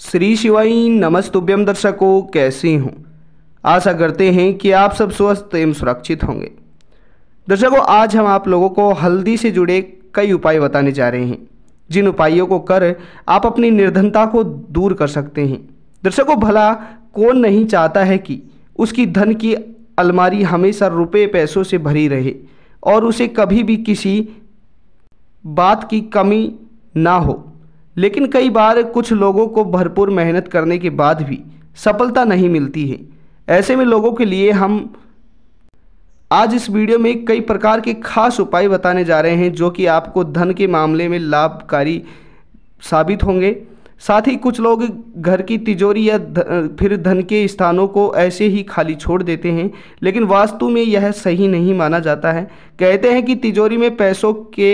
श्री शिवाई नमस्तुभ्यम दर्शकों कैसी हूँ आशा करते हैं कि आप सब स्वस्थ एवं सुरक्षित होंगे दर्शकों आज हम आप लोगों को हल्दी से जुड़े कई उपाय बताने जा रहे हैं जिन उपायों को कर आप अपनी निर्धनता को दूर कर सकते हैं दर्शकों भला कौन नहीं चाहता है कि उसकी धन की अलमारी हमेशा रुपये पैसों से भरी रहे और उसे कभी भी किसी बात की कमी ना हो लेकिन कई बार कुछ लोगों को भरपूर मेहनत करने के बाद भी सफलता नहीं मिलती है ऐसे में लोगों के लिए हम आज इस वीडियो में कई प्रकार के खास उपाय बताने जा रहे हैं जो कि आपको धन के मामले में लाभकारी साबित होंगे साथ ही कुछ लोग घर की तिजोरी या ध, फिर धन के स्थानों को ऐसे ही खाली छोड़ देते हैं लेकिन वास्तु में यह सही नहीं माना जाता है कहते हैं कि तिजोरी में पैसों के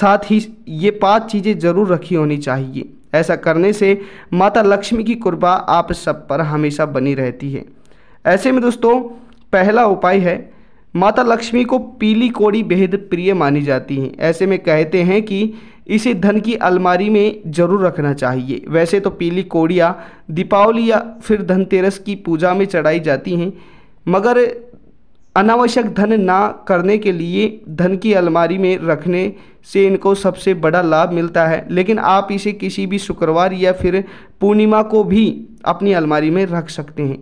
साथ ही ये पांच चीज़ें ज़रूर रखी होनी चाहिए ऐसा करने से माता लक्ष्मी की कृपा आप सब पर हमेशा बनी रहती है ऐसे में दोस्तों पहला उपाय है माता लक्ष्मी को पीली कोड़ी बेहद प्रिय मानी जाती हैं ऐसे में कहते हैं कि इसे धन की अलमारी में जरूर रखना चाहिए वैसे तो पीली कोड़ियाँ दीपावली या फिर धनतेरस की पूजा में चढ़ाई जाती हैं मगर अनावश्यक धन ना करने के लिए धन की अलमारी में रखने से इनको सबसे बड़ा लाभ मिलता है लेकिन आप इसे किसी भी शुक्रवार या फिर पूर्णिमा को भी अपनी अलमारी में रख सकते हैं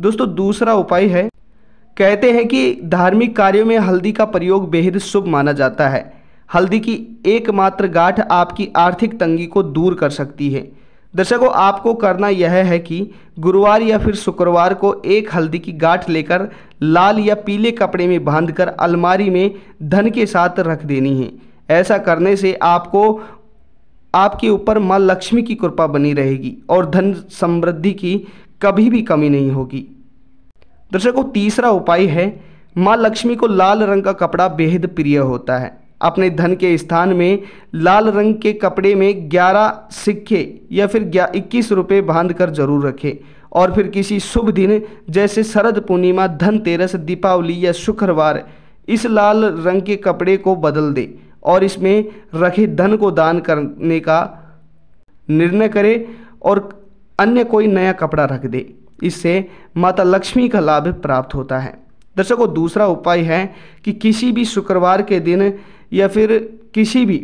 दोस्तों दूसरा उपाय है कहते हैं कि धार्मिक कार्यों में हल्दी का प्रयोग बेहद शुभ माना जाता है हल्दी की एकमात्र गांठ आपकी आर्थिक तंगी को दूर कर सकती है दर्शकों आपको करना यह है कि गुरुवार या फिर शुक्रवार को एक हल्दी की गांठ लेकर लाल या पीले कपड़े में बांधकर अलमारी में धन के साथ रख देनी है ऐसा करने से आपको आपके ऊपर माँ लक्ष्मी की कृपा बनी रहेगी और धन समृद्धि की कभी भी कमी नहीं होगी दर्शकों तीसरा उपाय है माँ लक्ष्मी को लाल रंग का कपड़ा बेहद प्रिय होता है अपने धन के स्थान में लाल रंग के कपड़े में ग्यारह सिक्के या फिर इक्कीस रुपये बांध कर जरूर रखें और फिर किसी शुभ दिन जैसे शरद पूर्णिमा धनतेरस दीपावली या शुक्रवार इस लाल रंग के कपड़े को बदल दे और इसमें रखे धन को दान करने का निर्णय करे और अन्य कोई नया कपड़ा रख दे इससे माता लक्ष्मी का लाभ प्राप्त होता है दर्शकों दूसरा उपाय है कि किसी भी शुक्रवार के दिन या फिर किसी भी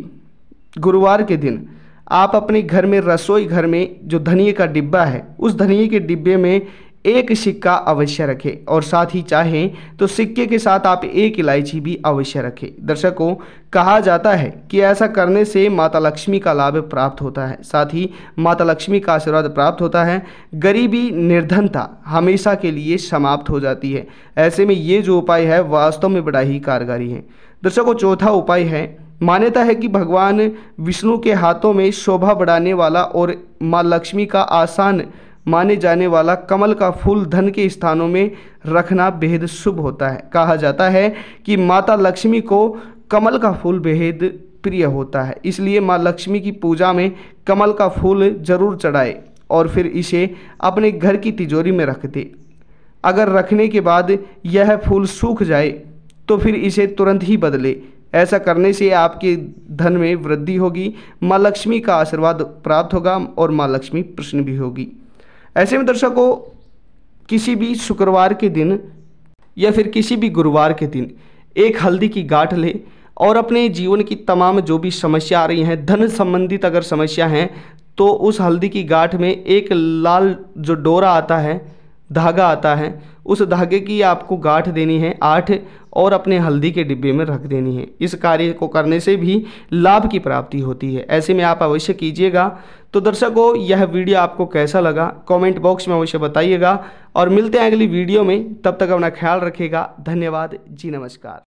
गुरुवार के दिन आप अपने घर में रसोई घर में जो धनिए का डिब्बा है उस धनिए के डिब्बे में एक सिक्का अवश्य रखें और साथ ही चाहें तो सिक्के के साथ आप एक इलायची भी अवश्य रखें दर्शकों कहा जाता है कि ऐसा करने से माता लक्ष्मी का लाभ प्राप्त होता है साथ ही माता लक्ष्मी का आशीर्वाद प्राप्त होता है गरीबी निर्धनता हमेशा के लिए समाप्त हो जाती है ऐसे में ये जो उपाय है वास्तव में बड़ा ही कारगारी है दर्शकों चौथा उपाय है मान्यता है कि भगवान विष्णु के हाथों में शोभा बढ़ाने वाला और माँ लक्ष्मी का आसान माने जाने वाला कमल का फूल धन के स्थानों में रखना बेहद शुभ होता है कहा जाता है कि माता लक्ष्मी को कमल का फूल बेहद प्रिय होता है इसलिए माँ लक्ष्मी की पूजा में कमल का फूल जरूर चढ़ाए और फिर इसे अपने घर की तिजोरी में रख दे अगर रखने के बाद यह फूल सूख जाए तो फिर इसे तुरंत ही बदले ऐसा करने से आपके धन में वृद्धि होगी माँ लक्ष्मी का आशीर्वाद प्राप्त होगा और माँ लक्ष्मी प्रसन्न भी होगी ऐसे में दर्शकों किसी भी शुक्रवार के दिन या फिर किसी भी गुरुवार के दिन एक हल्दी की गांठ ले और अपने जीवन की तमाम जो भी समस्या आ रही हैं धन संबंधित अगर समस्या हैं तो उस हल्दी की गांठ में एक लाल जो डोरा आता है धागा आता है उस धागे की आपको गांठ देनी है आठ और अपने हल्दी के डिब्बे में रख देनी है इस कार्य को करने से भी लाभ की प्राप्ति होती है ऐसे में आप अवश्य कीजिएगा तो दर्शकों यह वीडियो आपको कैसा लगा कमेंट बॉक्स में अवश्य बताइएगा और मिलते हैं अगली वीडियो में तब तक अपना ख्याल रखिएगा धन्यवाद जी नमस्कार